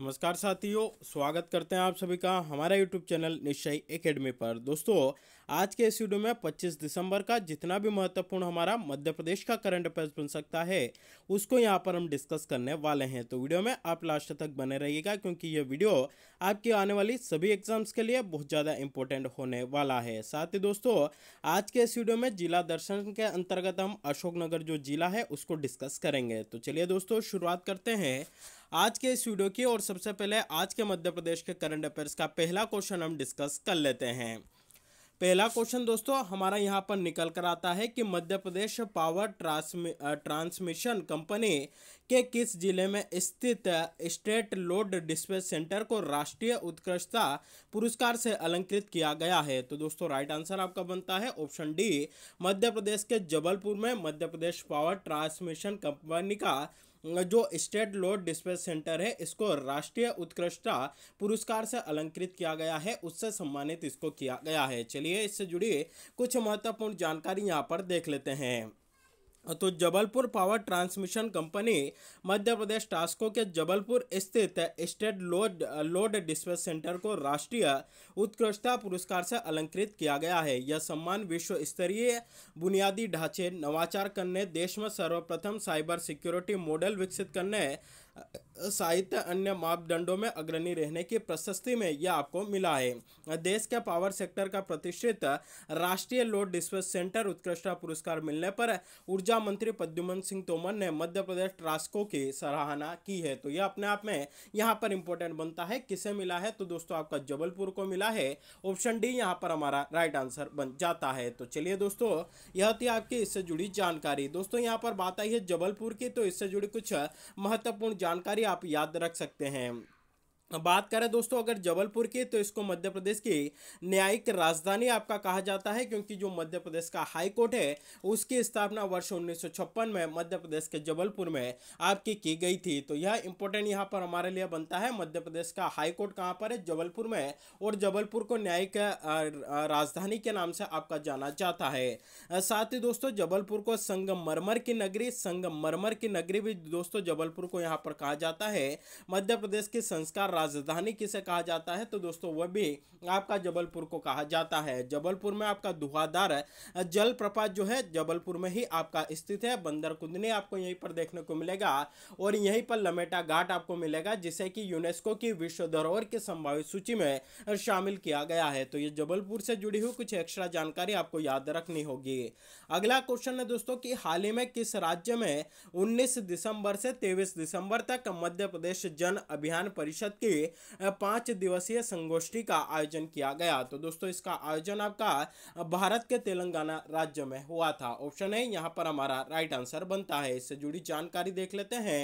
नमस्कार साथियों स्वागत करते हैं आप सभी का हमारा यूट्यूब चैनल निश्चय एकेडमी पर दोस्तों आज के इस वीडियो में 25 दिसंबर का जितना भी महत्वपूर्ण हमारा मध्य प्रदेश का करंट अफेयर्स बन सकता है उसको यहां पर हम डिस्कस करने वाले हैं तो वीडियो में आप लास्ट तक बने रहिएगा क्योंकि ये वीडियो आपकी आने वाली सभी एग्जाम्स के लिए बहुत ज़्यादा इंपॉर्टेंट होने वाला है साथ ही दोस्तों आज के इस वीडियो में जिला दर्शन के अंतर्गत हम अशोकनगर जो जिला है उसको डिस्कस करेंगे तो चलिए दोस्तों शुरुआत करते हैं आज के इस वीडियो की और सबसे पहले आज के मध्य प्रदेश के करंट अफेयर्स का पहला क्वेश्चन हम डिस्कस कर लेते हैं पहला क्वेश्चन दोस्तों हमारा यहाँ पर निकल कर आता है कि Madhya Pradesh power transmission company के किस जिले में स्थित स्टेट लोड डिस्पैच सेंटर को राष्ट्रीय उत्कृष्टता पुरस्कार से अलंकृत किया गया है तो दोस्तों राइट आंसर आपका बनता है ऑप्शन डी मध्य प्रदेश के जबलपुर में Madhya Pradesh power transmission company का जो स्टेट लोड डिस्पैच सेंटर है इसको राष्ट्रीय उत्कृष्टता पुरस्कार से अलंकृत किया गया है उससे सम्मानित इसको किया गया है चलिए इससे जुड़ी कुछ महत्वपूर्ण जानकारी यहाँ पर देख लेते हैं तो Jabalpur power transmission company Madhya Pradesh टास्को के जबलपुर स्थित state load load dispatch centre को राष्ट्रीय उत्कृष्टता पुरस्कार से अलंकृत किया गया है यह सम्मान विश्व स्तरीय बुनियादी ढांचे नवाचार करने देश में सर्वप्रथम साइबर सिक्योरिटी मॉडल विकसित करने साहित्य अन्य मापदंडों में अग्रणी रहने की प्रशस्ति में यह आपको मिला है देश के पावर सेक्टर का प्रतिष्ठित राष्ट्रीय लोड डिस्पेस सेंटर उत्कृष्ट पुरस्कार मिलने पर ऊर्जा मंत्री प्रद्युमन सिंह तोमर ने मध्य प्रदेश ट्रास्को की सराहना की है तो यह अपने आप में यहाँ पर इंपॉर्टेंट बनता है किसे मिला है तो दोस्तों आपका जबलपुर को मिला है ऑप्शन डी यहाँ पर हमारा राइट आंसर बन जाता है तो चलिए दोस्तों यह थी आपकी इससे जुड़ी जानकारी दोस्तों यहाँ पर बात आई है जबलपुर की तो इससे जुड़ी कुछ महत्वपूर्ण जानकारी आप याद रख सकते हैं बात करें दोस्तों अगर जबलपुर की तो इसको मध्य प्रदेश की न्यायिक राजधानी आपका कहा जाता है क्योंकि जो मध्य प्रदेश का हाई कोर्ट है उसकी स्थापना वर्ष उन्नीस में मध्य प्रदेश के जबलपुर में आपकी की गई थी तो यह इंपॉर्टेंट यहाँ पर हमारे लिए बनता है मध्य प्रदेश का हाई कोर्ट कहाँ पर है जबलपुर में और जबलपुर को न्यायिक राजधानी के नाम से आपका जाना जाता है साथ ही दोस्तों जबलपुर को संगमरमर की नगरी संगमरमर की नगरी भी दोस्तों जबलपुर को यहाँ पर कहा जाता है मध्य प्रदेश के संस्कार राजधानी किसे कहा जाता है तो दोस्तों वह भी आपका जबलपुर को कहा जाता है जबलपुर में आपका धुआंधार जलप्रपात जो है जबलपुर में ही आपका स्थित है बंदर कुंदनी आपको यहीं पर देखने को मिलेगा और यहीं पर लमेटा घाट आपको मिलेगा जिसे कि यूनेस्को की विश्व धरोहर की संभावित सूची में शामिल किया गया है तो ये जबलपुर से जुड़ी हुई कुछ एक्स्ट्रा जानकारी आपको याद रखनी होगी अगला क्वेश्चन है दोस्तों कि हाल ही में किस राज्य में 19 दिसंबर से 23 दिसंबर तक मध्य प्रदेश जन अभियान परिषद की देखते पांच दिवसीय संगोष्ठी का आयोजन किया गया तो दोस्तों इसका आयोजन आपका भारत के तेलंगाना राज्य में हुआ था ऑप्शन है यहाँ पर हमारा राइट आंसर बनता है इससे जुड़ी जानकारी देख लेते हैं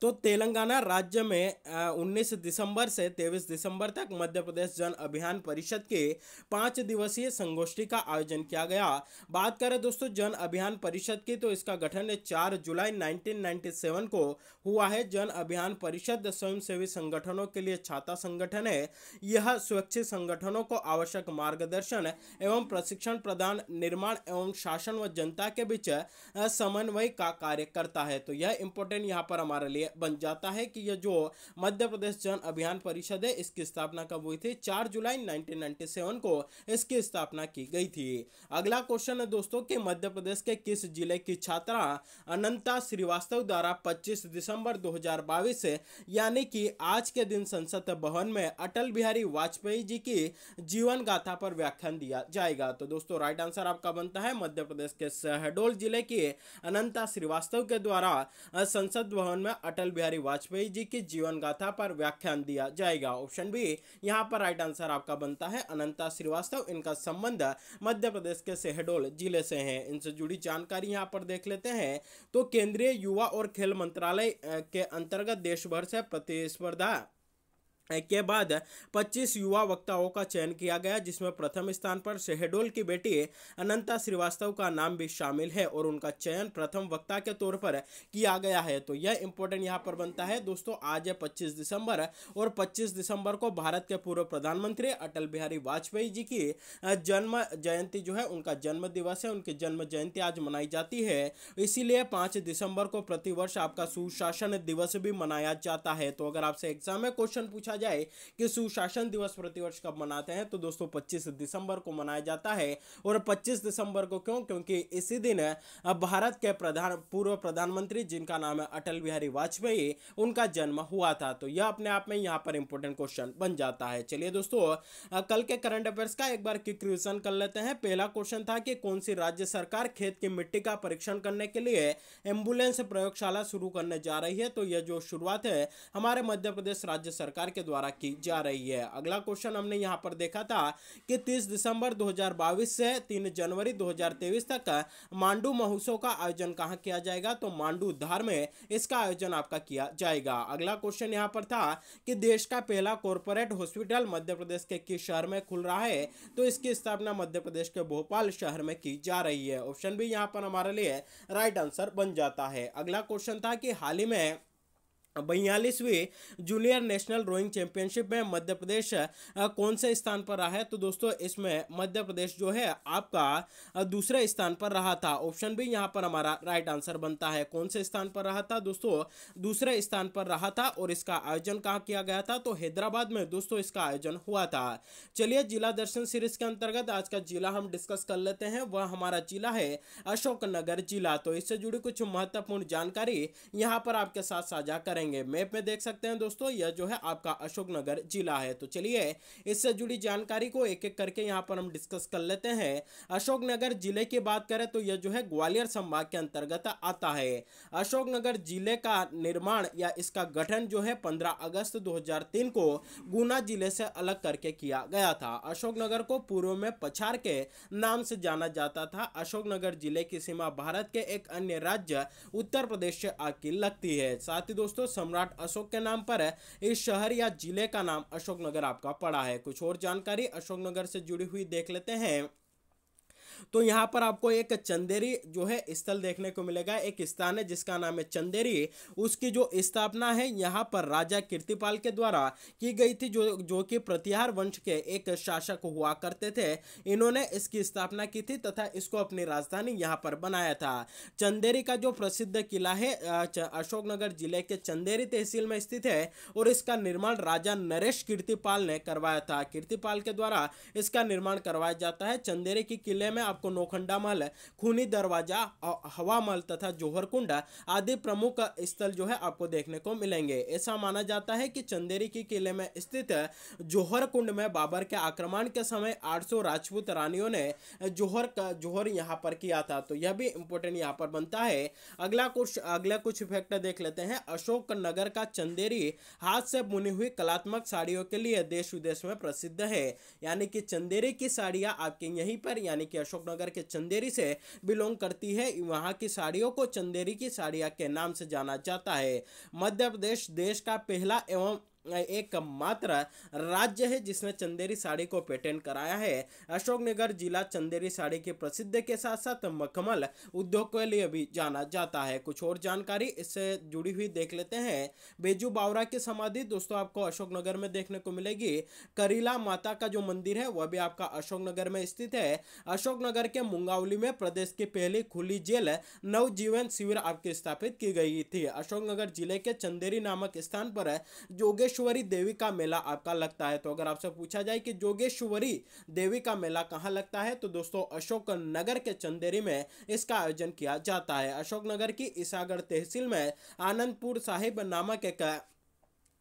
तो तेलंगाना राज्य में उन्नीस दिसंबर से तेईस दिसंबर तक मध्य प्रदेश जन अभियान परिषद के पांच दिवसीय संगोष्ठी का आयोजन किया गया बात करें दोस्तों जन अभियान परिषद की तो इसका गठन चार जुलाई 1997 को हुआ है जन अभियान परिषद स्वयंसेवी संगठनों के लिए छाता संगठन है यह स्वैच्छिक संगठनों को आवश्यक मार्गदर्शन एवं प्रशिक्षण प्रदान निर्माण एवं शासन व जनता के बीच समन्वय का कार्य करता है तो यह इंपोर्टेंट यहाँ पर हमारे लिए बन जाता है कि यह जो मध्य प्रदेश जन अभियान परिषद है इसकी स्थापना कब हुई थी चार जुलाई 1997 को इसकी स्थापना की गई थी अगला क्वेश्चन है दोस्तों कि मध्य प्रदेश के किस जिले की छात्रा अनंता श्रीवास्तव द्वारा 25 दिसंबर 2022 से यानी कि आज के दिन संसद भवन में अटल बिहारी वाजपेयी जी की जीवन गाथा पर व्याख्यान दिया जाएगा तो दोस्तों राइट आंसर आपका बनता है मध्य प्रदेश के शहडोल जिले की अनंता श्रीवास्तव के द्वारा संसद भवन में अटल बिहारी वाजपेयी जी की जीवन गाथा पर व्याख्यान दिया जाएगा ऑप्शन बी यहाँ पर राइट आंसर आपका बनता है अनंता श्रीवास्तव इनका संबंध मध्य प्रदेश के शहडोल जिले से है इनसे जुड़ी जानकारी यहाँ पर देख लेते हैं तो केंद्रीय युवा और खेल मंत्रालय के अंतर्गत देश भर से प्रतिस्पर्धा के बाद 25 युवा वक्ताओं का चयन किया गया जिसमें प्रथम स्थान पर शहडोल की बेटी अनंता श्रीवास्तव का नाम भी शामिल है और उनका चयन प्रथम वक्ता के तौर पर किया गया है तो यह इंपॉर्टेंट यहाँ पर बनता है दोस्तों आज है 25 दिसंबर और 25 दिसंबर को भारत के पूर्व प्रधानमंत्री अटल बिहारी वाजपेयी जी की जन्म जयंती जो है उनका जन्म दिवस है उनकी जन्म जयंती आज मनाई जाती है इसीलिए पाँच दिसंबर को प्रतिवर्ष आपका सुशासन दिवस भी मनाया जाता है तो अगर आपसे एग्जाम में क्वेश्चन पूछा पूछा जाए कि सुशासन दिवस प्रतिवर्ष कब मनाते हैं तो दोस्तों पच्चीस दिसंबर को मनाया जाता है और पच्चीस दिसंबर को क्यों क्योंकि इसी दिन भारत के प्रधान पूर्व प्रधानमंत्री जिनका नाम है अटल बिहारी वाजपेयी उनका जन्म हुआ था तो यह अपने आप में यहाँ पर इंपोर्टेंट क्वेश्चन बन जाता है चलिए दोस्तों कल के करंट अफेयर्स का एक बार क्विक रिविजन कर लेते हैं पहला क्वेश्चन था कि कौन सी राज्य सरकार खेत की मिट्टी का परीक्षण करने के लिए एम्बुलेंस प्रयोगशाला शुरू करने जा रही है तो यह जो शुरुआत है हमारे मध्य प्रदेश राज्य सरकार के द्वारा की जा रही है अगला क्वेश्चन हमने यहाँ पर देखा था कि 30 दिसंबर 2022 से 3 जनवरी 2023 तक मांडू महोत्सव का आयोजन कहाँ किया जाएगा तो मांडू धार में इसका आयोजन आपका किया जाएगा अगला क्वेश्चन यहाँ पर था कि देश का पहला कॉरपोरेट हॉस्पिटल मध्य प्रदेश के किस शहर में खुल रहा है तो इसकी स्थापना मध्य प्रदेश के भोपाल शहर में की जा रही है ऑप्शन भी यहाँ पर हमारे लिए राइट आंसर बन जाता है अगला क्वेश्चन था कि हाल ही में बयालीसवीं जूनियर नेशनल रोइंग चैंपियनशिप में मध्य प्रदेश कौन से स्थान पर रहा है तो दोस्तों इसमें मध्य प्रदेश जो है आपका दूसरे स्थान पर रहा था ऑप्शन भी यहाँ पर हमारा राइट आंसर बनता है कौन से स्थान पर रहा था दोस्तों दूसरे स्थान पर रहा था और इसका आयोजन कहाँ किया गया था तो हैदराबाद में दोस्तों इसका आयोजन हुआ था चलिए जिला दर्शन सीरीज के अंतर्गत आज का जिला हम डिस्कस कर लेते हैं वह हमारा जिला है अशोकनगर जिला तो इससे जुड़ी कुछ महत्वपूर्ण जानकारी यहाँ पर आपके साथ साझा करेंगे जाएंगे मैप में देख सकते हैं दोस्तों यह जो है आपका अशोकनगर जिला है तो चलिए इससे जुड़ी जानकारी को एक एक करके यहाँ पर हम डिस्कस कर लेते हैं अशोकनगर जिले की बात करें तो यह जो है ग्वालियर संभाग के अंतर्गत आता है अशोकनगर जिले का निर्माण या इसका गठन जो है पंद्रह अगस्त दो को गुना जिले से अलग करके किया गया था अशोकनगर को पूर्व में पछार के नाम से जाना जाता था अशोकनगर जिले की सीमा भारत के एक अन्य राज्य उत्तर प्रदेश से आकी लगती है साथ ही दोस्तों सम्राट अशोक के नाम पर है इस शहर या जिले का नाम अशोकनगर आपका पड़ा है कुछ और जानकारी अशोकनगर से जुड़ी हुई देख लेते हैं तो यहाँ पर आपको एक चंदेरी जो है स्थल देखने को मिलेगा एक स्थान है जिसका नाम है चंदेरी उसकी जो स्थापना है यहाँ पर राजा कीर्तिपाल के द्वारा की गई थी जो जो कि प्रतिहार वंश के एक शासक हुआ करते थे इन्होंने इसकी स्थापना की थी तथा इसको अपनी राजधानी यहाँ पर बनाया था चंदेरी का जो प्रसिद्ध किला है अशोकनगर जिले के चंदेरी तहसील में स्थित है और इसका निर्माण राजा नरेश कीर्तिपाल ने करवाया था कीर्तिपाल के द्वारा इसका निर्माण करवाया जाता है चंदेरी के किले में आपको नोखंडा महल खूनी दरवाजा हवा महल तथा जोहर कुंडा आदि प्रमुख स्थल जो है आपको देखने को मिलेंगे ऐसा माना जाता है कि चंदेरी के किले में स्थित जोहर कुंड में बाबर के आक्रमण के समय 800 राजपूत रानियों ने जोहर का जोहर यहाँ पर किया था तो यह भी इंपॉर्टेंट यहाँ पर बनता है अगला कुछ अगला कुछ इफेक्ट देख लेते हैं अशोक नगर का चंदेरी हाथ से बुनी हुई कलात्मक साड़ियों के लिए देश विदेश में प्रसिद्ध है यानी कि चंदेरी की साड़ियां आपके यहीं पर यानी कि अशोक अशोकनगर के चंदेरी से बिलोंग करती है वहाँ की साड़ियों को चंदेरी की साड़िया के नाम से जाना जाता है मध्य प्रदेश देश का पहला एवं एक मात्र राज्य है जिसने चंदेरी साड़ी को पेटेंट कराया है अशोकनगर जिला चंदेरी साड़ी के प्रसिद्ध के साथ साथ मखमल उद्योग के लिए भी जाना जाता है कुछ और जानकारी इससे जुड़ी हुई देख लेते हैं बेजू बावरा की समाधि दोस्तों आपको अशोकनगर में देखने को मिलेगी करीला माता का जो मंदिर है वह भी आपका अशोकनगर में स्थित है अशोकनगर के मुंगावली में प्रदेश की पहली खुली जेल नवजीवन शिविर आपकी स्थापित की गई थी अशोकनगर जिले के चंदेरी नामक स्थान पर जोगेश जोगेश्वरी देवी का मेला आपका लगता है तो अगर आपसे पूछा जाए कि जोगेश्वरी देवी का मेला कहाँ लगता है तो दोस्तों अशोक नगर के चंदेरी में इसका आयोजन किया जाता है अशोकनगर की ईसागढ़ तहसील में आनंदपुर साहिब नामक एक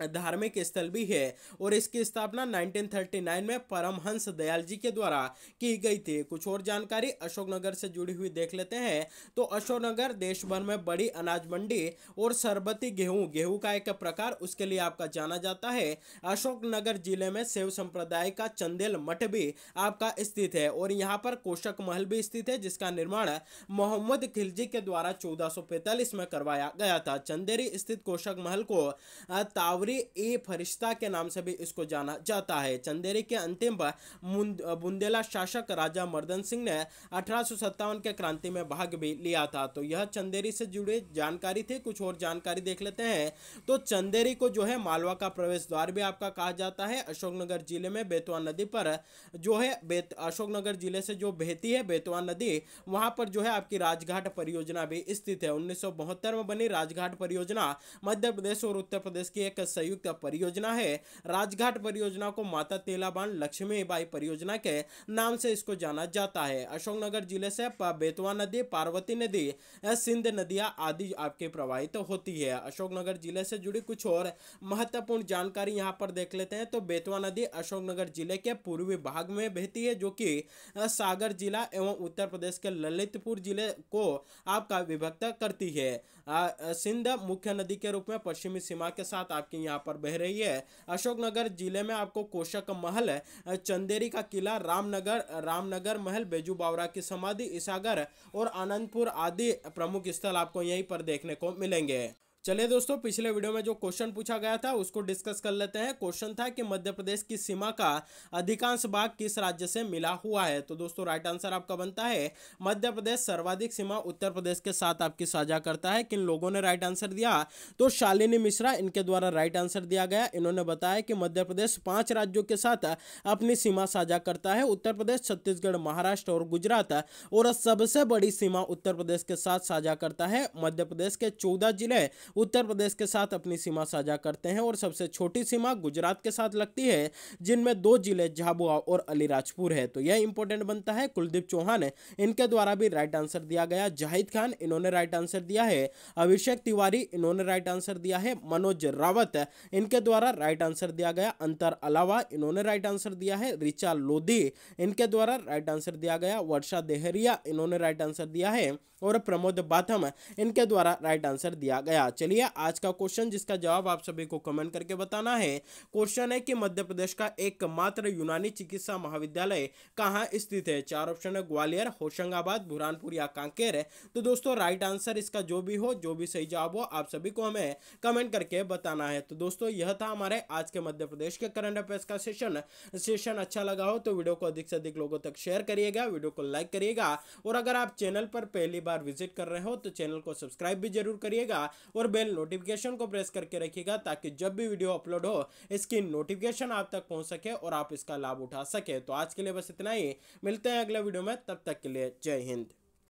धार्मिक स्थल भी है और इसकी स्थापना 1939 में परमहंस दयाल जी के द्वारा की गई थी कुछ और जानकारी अशोकनगर से जुड़ी हुई देख लेते हैं तो अशोकनगर देश भर में बड़ी अनाज मंडी और सरबती गेहूं गेहूं का एक प्रकार उसके लिए आपका जाना जाता है अशोकनगर जिले में सेव संप्रदाय का चंदेल मठ भी आपका स्थित है और यहाँ पर कोशक महल भी स्थित है जिसका निर्माण मोहम्मद खिलजी के द्वारा चौदह में करवाया गया था चंदेरी स्थित कोशक महल को ताव चंदेवरे ए फरिश्ता के नाम से भी इसको जाना जाता है चंदेरे के अंतिम पर बुंदेला शासक राजा मर्दन सिंह ने अठारह के क्रांति में भाग भी लिया था तो यह चंदेरी से जुड़े जानकारी थी कुछ और जानकारी देख लेते हैं तो चंदेरी को जो है मालवा का प्रवेश द्वार भी आपका कहा जाता है अशोकनगर जिले में बेतवा नदी पर जो है अशोकनगर जिले से जो बहती है बेतवा नदी वहां पर जो है आपकी राजघाट परियोजना भी स्थित है उन्नीस में बनी राजघाट परियोजना मध्य प्रदेश और उत्तर प्रदेश की एक संयुक्त परियोजना है राजघाट परियोजना को माता तेलाबान लक्ष्मीबाई परियोजना के नाम से इसको जाना जाता है अशोकनगर जिले से बेतवा नदी पार्वती नदी सिंध नदियां आदि आपके प्रवाहित तो होती है अशोकनगर जिले से जुड़ी कुछ और महत्वपूर्ण जानकारी यहाँ पर देख लेते हैं तो बेतवा नदी अशोकनगर जिले के पूर्वी भाग में बहती है जो कि सागर जिला एवं उत्तर प्रदेश के ललितपुर जिले को आपका विभक्त करती है सिंध मुख्य नदी के रूप में पश्चिमी सीमा के साथ आपकी यहाँ पर बह रही है अशोकनगर जिले में आपको कोशक महल चंदेरी का किला रामनगर रामनगर महल बेजू बावरा की समाधि ईसागर और आनंदपुर आदि प्रमुख स्थल आपको यहीं पर देखने को मिलेंगे चलिए दोस्तों पिछले वीडियो में जो क्वेश्चन पूछा गया था उसको डिस्कस कर लेते हैं क्वेश्चन था कि मध्य प्रदेश की सीमा का अधिकांश भाग किस राज्य से मिला हुआ है तो दोस्तों राइट आंसर आपका बनता है मध्य प्रदेश सर्वाधिक सीमा उत्तर प्रदेश के साथ आपकी साझा करता है किन लोगों ने राइट आंसर दिया तो शालिनी मिश्रा इनके द्वारा राइट आंसर दिया गया इन्होंने बताया कि मध्य प्रदेश पांच राज्यों के साथ अपनी सीमा साझा करता है उत्तर प्रदेश छत्तीसगढ़ महाराष्ट्र और गुजरात और सबसे बड़ी सीमा उत्तर प्रदेश के साथ साझा करता है मध्य प्रदेश के चौदह जिले उत्तर प्रदेश के साथ अपनी सीमा साझा करते हैं और सबसे छोटी सीमा गुजरात के साथ लगती है जिनमें दो जिले झाबुआ और अलीराजपुर है तो यह इंपॉर्टेंट बनता है कुलदीप चौहान इनके द्वारा भी राइट आंसर दिया गया जाहिद खान इन्होंने राइट आंसर दिया है अभिषेक तिवारी इन्होंने राइट आंसर दिया है मनोज रावत इनके द्वारा राइट आंसर दिया गया अंतर अलावा इन्होंने राइट आंसर दिया है रिचा लोधी इनके द्वारा राइट आंसर दिया गया वर्षा देहरिया इन्होंने राइट आंसर दिया है और प्रमोद बाथम इनके द्वारा राइट आंसर दिया गया चलिए आज का क्वेश्चन जिसका जवाब आप सभी को कमेंट करके बताना है क्वेश्चन है कि मध्य प्रदेश का एकमात्र यूनानी चिकित्सा महाविद्यालय कहाँ स्थित है चार ऑप्शन है ग्वालियर होशंगाबाद बुरहानपुर या कांकेर तो दोस्तों राइट आंसर इसका जो भी हो जो भी सही जवाब हो आप सभी को हमें कमेंट करके बताना है तो दोस्तों यह था हमारे आज के मध्य प्रदेश के करंट अफेयर्स का सेशन सेशन अच्छा लगा हो तो वीडियो को अधिक से अधिक लोगों तक शेयर करिएगा वीडियो को लाइक करिएगा और अगर आप चैनल पर पहली बार विजिट कर रहे हो तो चैनल को सब्सक्राइब भी जरूर करिएगा और और बेल नोटिफिकेशन को प्रेस करके रखिएगा ताकि जब भी वीडियो अपलोड हो इसकी नोटिफिकेशन आप तक पहुंच सके और आप इसका लाभ उठा सके तो आज के लिए बस इतना ही मिलते हैं अगले वीडियो में तब तक के लिए जय हिंद